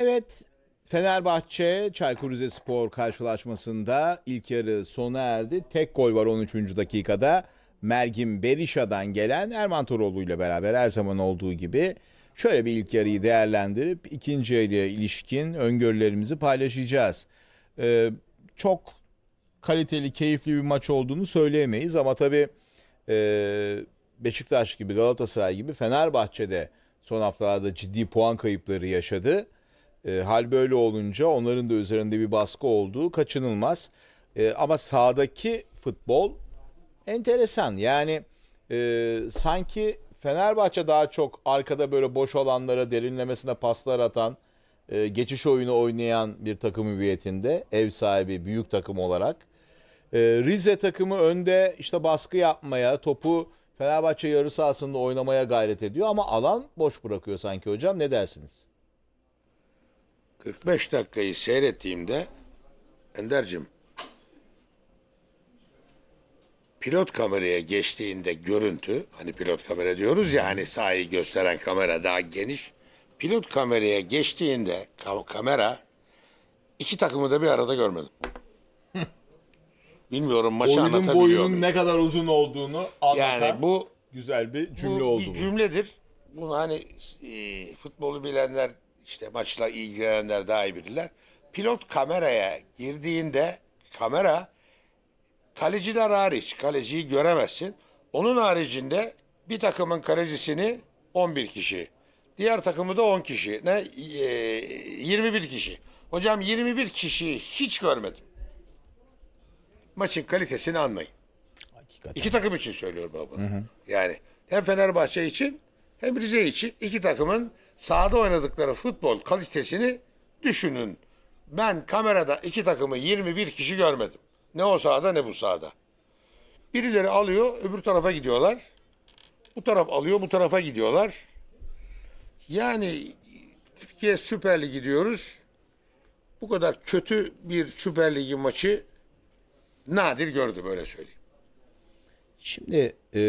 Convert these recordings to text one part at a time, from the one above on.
Evet Fenerbahçe Çaykur Rizespor karşılaşmasında ilk yarı sona erdi. Tek gol var 13. dakikada. Mergin Berisha'dan gelen Erman Toroğlu ile beraber her zaman olduğu gibi şöyle bir ilk yarıyı değerlendirip ikinci yarıya ilişkin öngörülerimizi paylaşacağız. Ee, çok kaliteli, keyifli bir maç olduğunu söyleyemeyiz ama tabii e, Beşiktaş gibi, Galatasaray gibi Fenerbahçe'de son haftalarda ciddi puan kayıpları yaşadı. E, hal böyle olunca onların da üzerinde bir baskı olduğu kaçınılmaz. E, ama sahadaki futbol enteresan. Yani e, sanki Fenerbahçe daha çok arkada böyle boş olanlara derinlemesine paslar atan, e, geçiş oyunu oynayan bir takım hüviyetinde. Ev sahibi büyük takım olarak. E, Rize takımı önde işte baskı yapmaya, topu Fenerbahçe yarı sahasında oynamaya gayret ediyor ama alan boş bırakıyor sanki hocam. Ne dersiniz? 45 dakikayı seyrettiğimde Ender'cim pilot kameraya geçtiğinde görüntü hani pilot kamera diyoruz ya hani sahayı gösteren kamera daha geniş. Pilot kameraya geçtiğinde ka- kamera iki takımı da bir arada görmedim. Bilmiyorum maçı Oyunun anlatabiliyor boyunun muyum? ne kadar uzun olduğunu anlatan Yani bu güzel bir cümle bu oldu. bir cümledir. Bunu hani e, futbolu bilenler işte maçla ilgilenenler daha iyi bilirler. Pilot kameraya girdiğinde kamera kaleciler hariç kaleciyi göremezsin. Onun haricinde bir takımın kalecisini 11 kişi, diğer takımı da 10 kişi, ne e, 21 kişi. Hocam 21 kişiyi hiç görmedim. Maçın kalitesini anlayın. Hakikaten. İki takım için söylüyorum bunu. Yani hem Fenerbahçe için hem Rize için iki takımın sahada oynadıkları futbol kalitesini düşünün. Ben kamerada iki takımı 21 kişi görmedim. Ne o sahada ne bu sahada. Birileri alıyor öbür tarafa gidiyorlar. Bu taraf alıyor bu tarafa gidiyorlar. Yani Türkiye Süper Ligi diyoruz. Bu kadar kötü bir Süper Ligi maçı nadir gördüm öyle söyleyeyim. Şimdi e,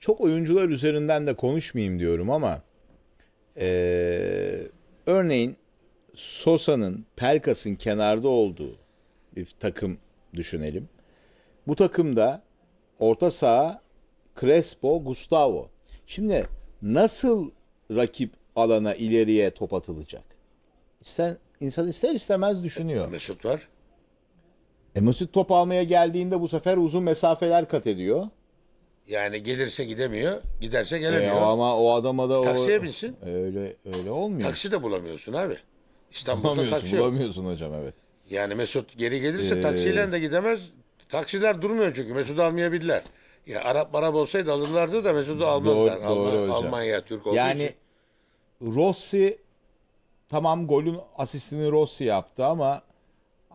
çok oyuncular üzerinden de konuşmayayım diyorum ama e, örneğin Sosa'nın, Pelkas'ın kenarda olduğu bir takım düşünelim. Bu takımda orta saha Crespo, Gustavo. Şimdi nasıl rakip alana ileriye top atılacak? İsten, insan ister istemez düşünüyor. E, Mesut var. E Mesut top almaya geldiğinde bu sefer uzun mesafeler kat ediyor. Yani gelirse gidemiyor, giderse E, ama o adama da o... Taksiye binsin. Öyle, öyle olmuyor. Taksi de bulamıyorsun abi. İstanbul'da bulamıyorsun, taksi yok. bulamıyorsun hocam evet. Yani Mesut geri gelirse e, taksiyle de gidemez. Taksiler durmuyor çünkü Mesut'u almayabilirler. Ya Arap Arap olsaydı alırlardı da Mesut'u almazlar. Doğru- doğru Alman- Almanya Türk olduğu Yani için. Rossi tamam golün asistini Rossi yaptı ama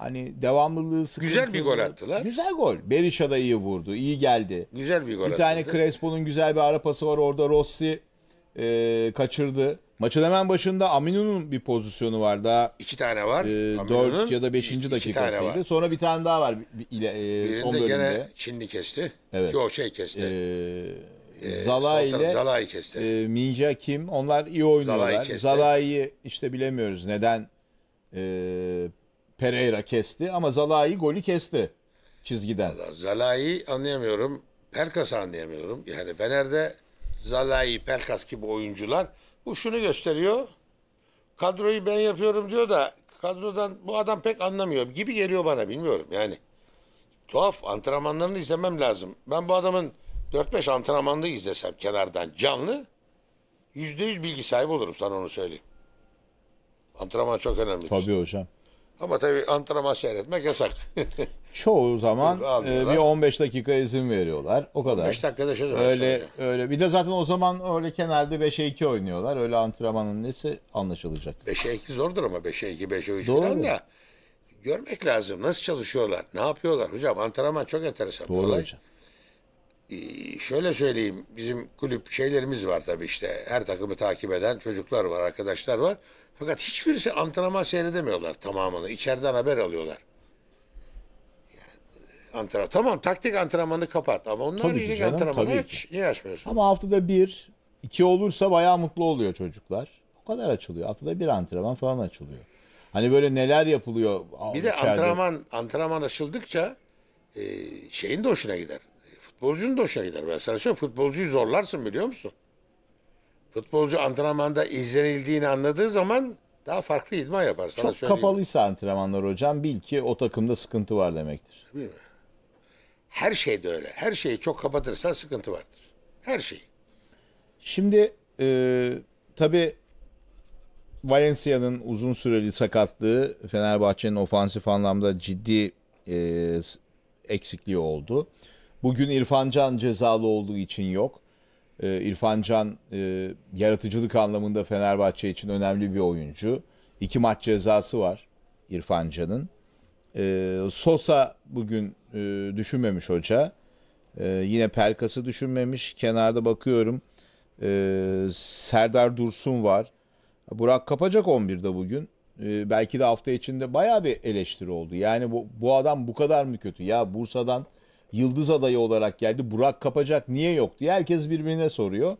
Hani devamlılığı sıkıntılı. Güzel bir gol attılar. Güzel gol. Berisha da iyi vurdu. iyi geldi. Güzel bir gol Bir tane Crespo'nun güzel bir ara pası var orada. Rossi e, kaçırdı. Maçın hemen başında Aminu'nun bir pozisyonu var daha. İki tane var. E, 4 ya da beşinci dakikasıydı. Sonra bir tane daha var bir, ile, e, son bölümde. Gene Çinli kesti. Evet. Yok şey kesti. E, e Zala ile Zala'yı kesti. E, Minja Kim onlar iyi oynuyorlar. Zala'yı Zala'yı işte bilemiyoruz neden e, Pereira kesti ama Zalai golü kesti çizgiden. Vallahi Zalai anlayamıyorum. Perkas'ı anlayamıyorum. Yani Fener'de Zalai, Perkas gibi oyuncular bu şunu gösteriyor. Kadroyu ben yapıyorum diyor da kadrodan bu adam pek anlamıyor gibi geliyor bana bilmiyorum yani. Tuhaf antrenmanlarını izlemem lazım. Ben bu adamın 4-5 antrenmanını izlesem kenardan canlı %100 bilgi sahibi olurum sana onu söyleyeyim. Antrenman çok önemli. Tabii hocam. Ama tabii antrenman seyretmek yasak. Çoğu zaman e, bir 15 dakika izin veriyorlar. O kadar. 15 dakikada şey Öyle öyle. Bir de zaten o zaman öyle kenarda 5'e 2 oynuyorlar. Öyle antrenmanın nesi anlaşılacak. 5'e 2 zordur ama 5'e 2, 5'e 3 Doğru. falan da görmek lazım. Nasıl çalışıyorlar? Ne yapıyorlar? Hocam antrenman çok enteresan. Doğru hocam. Ee, şöyle söyleyeyim bizim kulüp şeylerimiz var tabii işte her takımı takip eden çocuklar var arkadaşlar var. Fakat hiçbirisi antrenman seyredemiyorlar tamamını. İçeriden haber alıyorlar. E, antrenman. Tamam taktik antrenmanı kapat ama onlar tabii canım, antrenmanı aç. niye açmıyorsun? Ama haftada bir, iki olursa bayağı mutlu oluyor çocuklar. O kadar açılıyor. Haftada bir antrenman falan açılıyor. Hani böyle neler yapılıyor Bir de antrenman antrenman açıldıkça e, şeyin de hoşuna gider Futbolcunun da hoşuna gider. Ben sana söyleyeyim. Futbolcuyu zorlarsın biliyor musun? Futbolcu antrenmanda izlenildiğini anladığı zaman daha farklı idman yapar. Sana Çok kapalıysa antrenmanlar hocam bil ki o takımda sıkıntı var demektir. Değil mi? Her şey de öyle. Her şeyi çok kapatırsan sıkıntı vardır. Her şey. Şimdi e, tabii Valencia'nın uzun süreli sakatlığı Fenerbahçe'nin ofansif anlamda ciddi e, eksikliği oldu. Bugün İrfan Can cezalı olduğu için yok. Ee, İrfan Can e, yaratıcılık anlamında Fenerbahçe için önemli bir oyuncu. İki maç cezası var İrfan Can'ın. Ee, Sosa bugün e, düşünmemiş hoca. Ee, yine Pelkas'ı düşünmemiş. Kenarda bakıyorum. Ee, Serdar Dursun var. Burak Kapacak 11'de bugün. belki de hafta içinde bayağı bir eleştiri oldu. Yani bu, bu adam bu kadar mı kötü? Ya Bursa'dan yıldız adayı olarak geldi. Burak Kapacak niye yok diye herkes birbirine soruyor.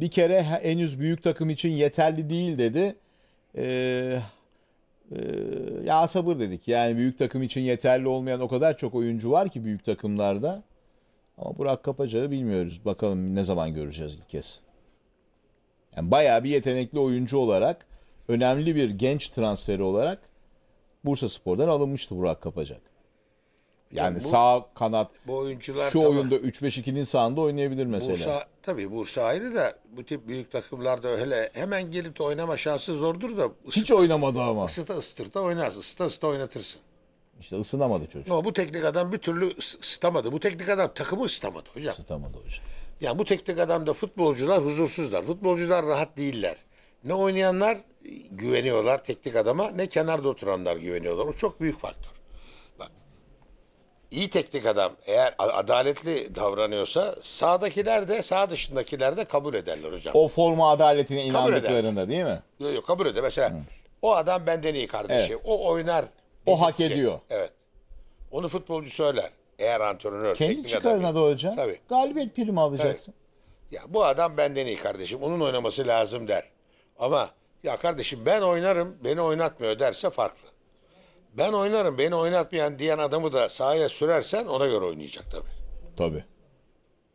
Bir kere henüz büyük takım için yeterli değil dedi. Ee, e, ya sabır dedik. Yani büyük takım için yeterli olmayan o kadar çok oyuncu var ki büyük takımlarda. Ama Burak Kapacak'ı bilmiyoruz. Bakalım ne zaman göreceğiz ilk kez. Yani bayağı bir yetenekli oyuncu olarak, önemli bir genç transferi olarak Bursa Spor'dan alınmıştı Burak Kapacak. Yani bu, sağ kanat bu oyuncular şu tabii, oyunda 3-5-2'nin sağında oynayabilir mesela. Bursa tabii Bursa ayrı da bu tip büyük takımlarda öyle hemen gelip de oynama şansı zordur da ısıta, hiç oynamadı ama. Isıta ısıtırta oynarsın. Isıta ısıta oynatırsın. İşte ısınamadı çocuk. Ama bu teknik adam bir türlü ısıtamadı. Bu teknik adam takımı ısıtamadı hocam. Isıtamadı hocam. Yani bu teknik adamda futbolcular huzursuzlar. Futbolcular rahat değiller. Ne oynayanlar güveniyorlar teknik adama ne kenarda oturanlar güveniyorlar. O çok büyük faktör iyi teknik adam eğer adaletli davranıyorsa sağdakiler de sağ dışındakiler de kabul ederler hocam. O forma adaletine inandıklarında değil mi? Yok yok kabul eder. Mesela Hı. o adam benden iyi kardeşim. Evet. O oynar. O hak diyecek. Şey. ediyor. Evet. Onu futbolcu söyler. Eğer antrenör Kendi çıkarına adam, da hocam. Tabii. Galibiyet primi alacaksın. Tabii. Ya bu adam benden iyi kardeşim. Onun oynaması lazım der. Ama ya kardeşim ben oynarım. Beni oynatmıyor derse farklı. Ben oynarım beni oynatmayan diyen adamı da sahaya sürersen ona göre oynayacak tabii. Tabii.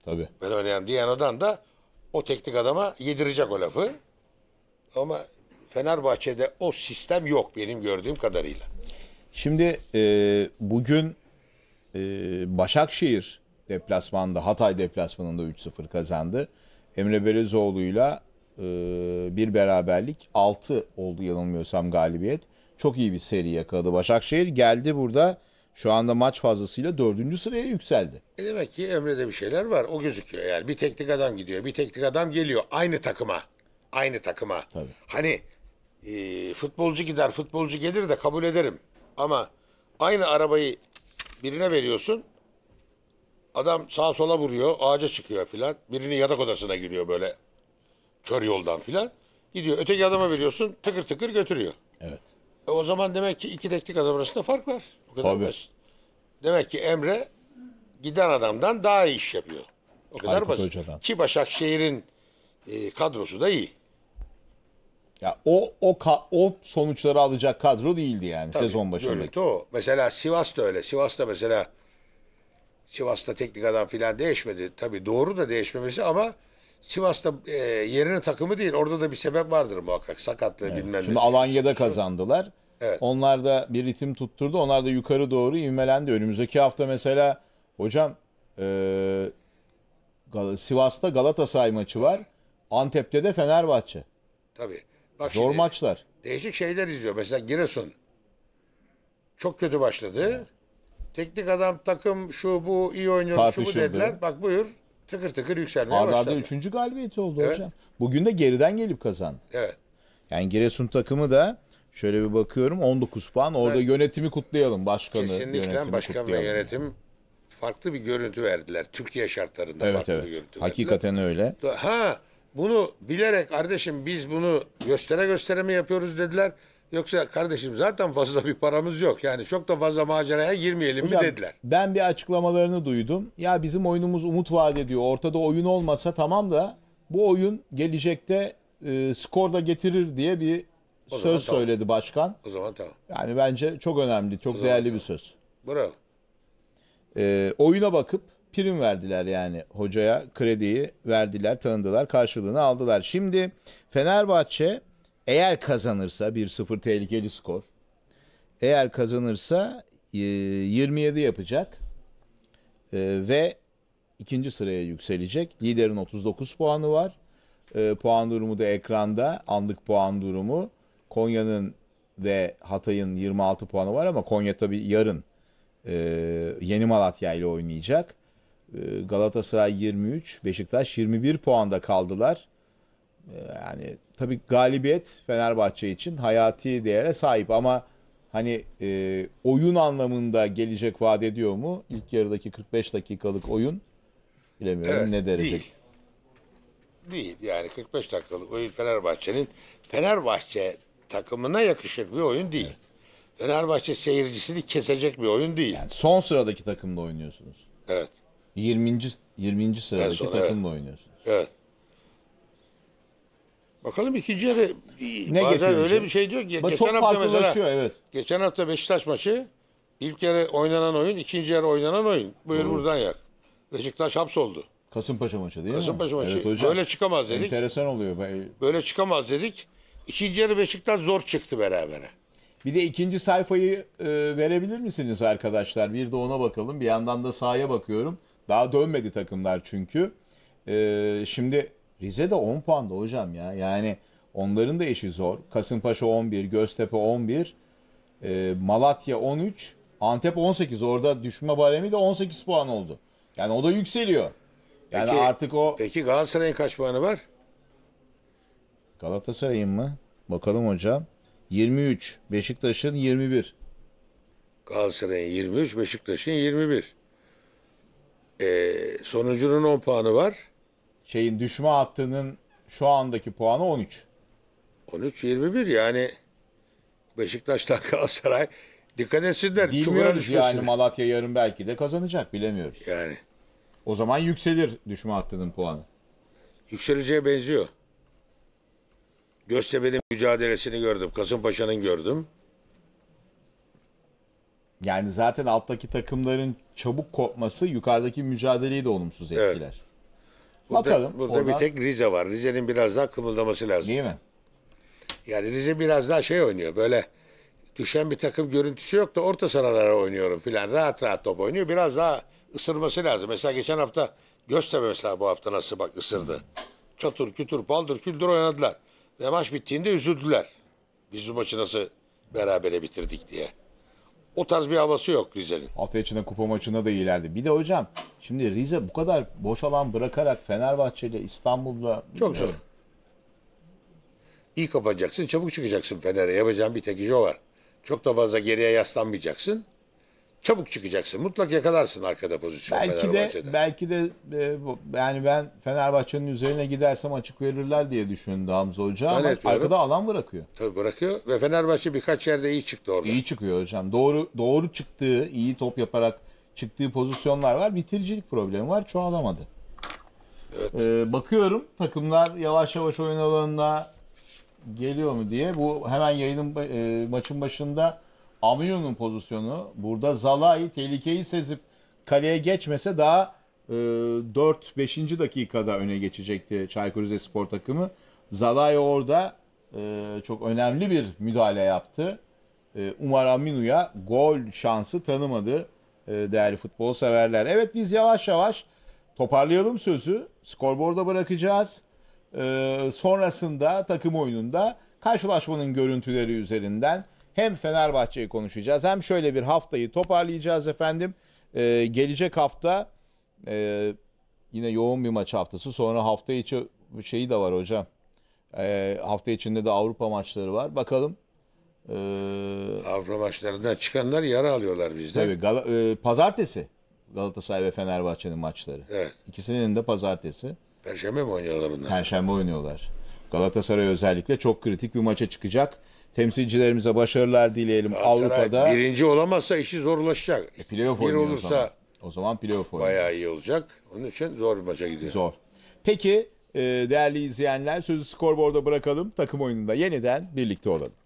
Tabii. Ben oynarım diyen odan da o teknik adama yedirecek o lafı. Ama Fenerbahçe'de o sistem yok benim gördüğüm kadarıyla. Şimdi e, bugün e, Başakşehir deplasmanda Hatay deplasmanında 3-0 kazandı. Emre Belezoğlu'yla ile bir beraberlik 6 oldu yanılmıyorsam galibiyet. Çok iyi bir seri yakaladı Başakşehir. Geldi burada şu anda maç fazlasıyla dördüncü sıraya yükseldi. E demek ki Emre'de bir şeyler var. O gözüküyor yani. Bir teknik adam gidiyor, bir teknik adam geliyor. Aynı takıma. Aynı takıma. Tabii. Hani e, futbolcu gider, futbolcu gelir de kabul ederim. Ama aynı arabayı birine veriyorsun. Adam sağa sola vuruyor, ağaca çıkıyor filan. Birini yatak odasına giriyor böyle kör yoldan filan. Gidiyor öteki adama veriyorsun tıkır tıkır götürüyor. Evet. E o zaman demek ki iki teknik adam arasında fark var. Bu kadar Tabii. basit. Demek ki Emre giden adamdan daha iyi iş yapıyor. O kadar Aykut basit. Hoca'dan. Ki Başakşehir'in e, kadrosu da iyi. Ya o o o sonuçları alacak kadro değildi yani Tabii, sezon görüntü başındaki. o. Mesela Sivas da öyle. Sivas da mesela Sivas'ta teknik adam filan değişmedi. Tabii doğru da değişmemesi ama Sivas'ta e, yerine takımı değil. Orada da bir sebep vardır muhakkak. Sakatlığı evet. bilmem Şimdi Alanya'da kazandılar. Evet. Onlar da bir ritim tutturdu. Onlar da yukarı doğru ivmelendi. Önümüzdeki hafta mesela hocam e, Gal Sivas'ta Galatasaray maçı var. Antep'te de Fenerbahçe. Tabii. Bak Zor şimdi, maçlar. Değişik şeyler izliyor. Mesela Giresun çok kötü başladı. Evet. Teknik adam takım şu bu iyi oynuyor şu bu dediler. Bak buyur tıkır tıkır yükselmeye Arda başladı. Arda üçüncü galibiyeti oldu evet. hocam. Bugün de geriden gelip kazandı. Evet. Yani Giresun takımı da şöyle bir bakıyorum 19 puan. Orada evet. yönetimi kutlayalım başkanı. Kesinlikle başkan ve yönetim farklı bir görüntü verdiler. Türkiye şartlarında evet, farklı evet. bir görüntü Hakikaten verdiler. öyle. Ha bunu bilerek kardeşim biz bunu göstere göstere mi yapıyoruz dediler. Yoksa kardeşim zaten fazla bir paramız yok. Yani çok da fazla maceraya girmeyelim Hocam, mi dediler. Ben bir açıklamalarını duydum. Ya bizim oyunumuz umut vaat ediyor. Ortada oyun olmasa tamam da bu oyun gelecekte e, skor da getirir diye bir o söz tamam. söyledi başkan. O zaman tamam. Yani bence çok önemli, çok değerli tamam. bir söz. Bravo. E, oyuna bakıp prim verdiler yani hocaya krediyi verdiler, tanıdılar, karşılığını aldılar. Şimdi Fenerbahçe eğer kazanırsa 1-0 tehlikeli skor. Eğer kazanırsa 27 e, yapacak e, ve ikinci sıraya yükselecek. Liderin 39 puanı var. E, puan durumu da ekranda. Anlık puan durumu. Konya'nın ve Hatay'ın 26 puanı var ama Konya tabi yarın Yeni Malatya ile oynayacak. Galatasaray 23, Beşiktaş 21 puanda kaldılar. Ee, yani tabii galibiyet Fenerbahçe için hayati değere sahip ama hani e, oyun anlamında gelecek vaat ediyor mu? İlk yarıdaki 45 dakikalık oyun bilemiyorum evet, ne derece. Değil. Değil yani 45 dakikalık oyun Fenerbahçe'nin Fenerbahçe takımına yakışır bir oyun değil. Evet. Fenerbahçe seyircisini kesecek bir oyun değil. Yani son sıradaki takımda oynuyorsunuz. Evet. 20. 20. sıradaki sonra, takımla evet. oynuyorsunuz. Evet. Bakalım ikinci yarı ee, ne bazen öyle bir şey diyor ki. geçen çok hafta mesela, evet. Geçen hafta Beşiktaş maçı ilk yarı oynanan oyun, ikinci yarı oynanan oyun. Buyur Doğru. buradan yak. Beşiktaş hapsoldu. Kasımpaşa maçı değil Kasımpaşa mi? maçı. Evet, hocam. Böyle çıkamaz dedik. Enteresan oluyor. Böyle çıkamaz dedik. İkinci yarı Beşiktaş zor çıktı berabere. Bir de ikinci sayfayı e, verebilir misiniz arkadaşlar? Bir de ona bakalım. Bir yandan da sahaya bakıyorum. Daha dönmedi takımlar çünkü. E, şimdi Rize de 10 puanda hocam ya. Yani onların da işi zor. Kasımpaşa 11, Göztepe 11, e, Malatya 13, Antep 18. Orada düşme baremi de 18 puan oldu. Yani o da yükseliyor. Yani peki, artık o... Peki Galatasaray'ın kaç puanı var? Galatasaray'ın mı? Bakalım hocam. 23. Beşiktaş'ın 21. Galatasaray'ın 23, Beşiktaş'ın 21. Ee, sonucunun 10 puanı var şeyin düşme hattının şu andaki puanı 13. 13-21 yani Beşiktaş'tan Galatasaray dikkat etsinler. Bilmiyoruz yani Malatya yarın belki de kazanacak bilemiyoruz. Yani. O zaman yükselir düşme hattının puanı. Yükseleceğe benziyor. Göztepe'nin mücadelesini gördüm. Kasımpaşa'nın gördüm. Yani zaten alttaki takımların çabuk kopması yukarıdaki mücadeleyi de olumsuz etkiler. Evet. Burada, Bakalım. Burada oradan... bir tek Rize var. Rize'nin biraz daha kımıldaması lazım. Değil mi? Yani Rize biraz daha şey oynuyor böyle düşen bir takım görüntüsü yok da orta sahalara oynuyorum filan. Rahat rahat top oynuyor. Biraz daha ısırması lazım. Mesela geçen hafta Göztepe mesela bu hafta nasıl bak ısırdı. Çatır kütür paldır küldür oynadılar. Ve maç bittiğinde üzüldüler. Biz bu maçı nasıl berabere bitirdik diye. O tarz bir havası yok Rize'nin. Hafta içinde kupa maçına da iyilerdi. Bir de hocam şimdi Rize bu kadar boş alan bırakarak Fenerbahçe ile İstanbul'da... Çok zor. İyi kapanacaksın, çabuk çıkacaksın Fener'e. Yapacağın bir tek iş o var. Çok da fazla geriye yaslanmayacaksın. Çabuk çıkacaksın. Mutlak yakalarsın arkada pozisyon belki de belki de e, bu, yani ben Fenerbahçe'nin üzerine gidersem açık verirler diye düşündü Hamza Hoca ama arkada alan bırakıyor. Tabii bırakıyor ve Fenerbahçe birkaç yerde iyi çıktı orada. İyi çıkıyor hocam. Doğru doğru çıktığı, iyi top yaparak çıktığı pozisyonlar var. Bitiricilik problemi var. Çoğalamadı. Evet. Ee, bakıyorum takımlar yavaş yavaş oyun alanına geliyor mu diye. Bu hemen yayının e, maçın başında Aminu'nun pozisyonu. Burada Zalai tehlikeyi sezip kaleye geçmese daha e, 4-5. dakikada öne geçecekti Çaykur Rizespor takımı. Zalai orada e, çok önemli bir müdahale yaptı. E, Umar Aminu'ya gol şansı tanımadı e, değerli futbol severler. Evet biz yavaş yavaş toparlayalım sözü. Skorborda bırakacağız. E, sonrasında takım oyununda karşılaşmanın görüntüleri üzerinden hem Fenerbahçe'yi konuşacağız hem şöyle bir haftayı toparlayacağız efendim. Ee, gelecek hafta e, yine yoğun bir maç haftası sonra hafta içi şeyi de var hocam. Ee, hafta içinde de Avrupa maçları var. Bakalım ee, Avrupa maçlarından çıkanlar yara alıyorlar bizde. Tabii Gal e, pazartesi Galatasaray ve Fenerbahçe'nin maçları. Evet. İkisinin de pazartesi. Perşembe mi oynuyorlar bunlar? Perşembe oynuyorlar. Galatasaray özellikle çok kritik bir maça çıkacak. Temsilcilerimize başarılar dileyelim Galatasaray Avrupa'da. Birinci olamazsa işi zorlaşacak. E, playoff bir olursa o zaman, o zaman playoff oynuyor. Bayağı iyi olacak. Onun için zor bir maça gidiyor. Zor. Peki e, değerli izleyenler sözü skorboarda bırakalım. Takım oyununda yeniden birlikte olalım.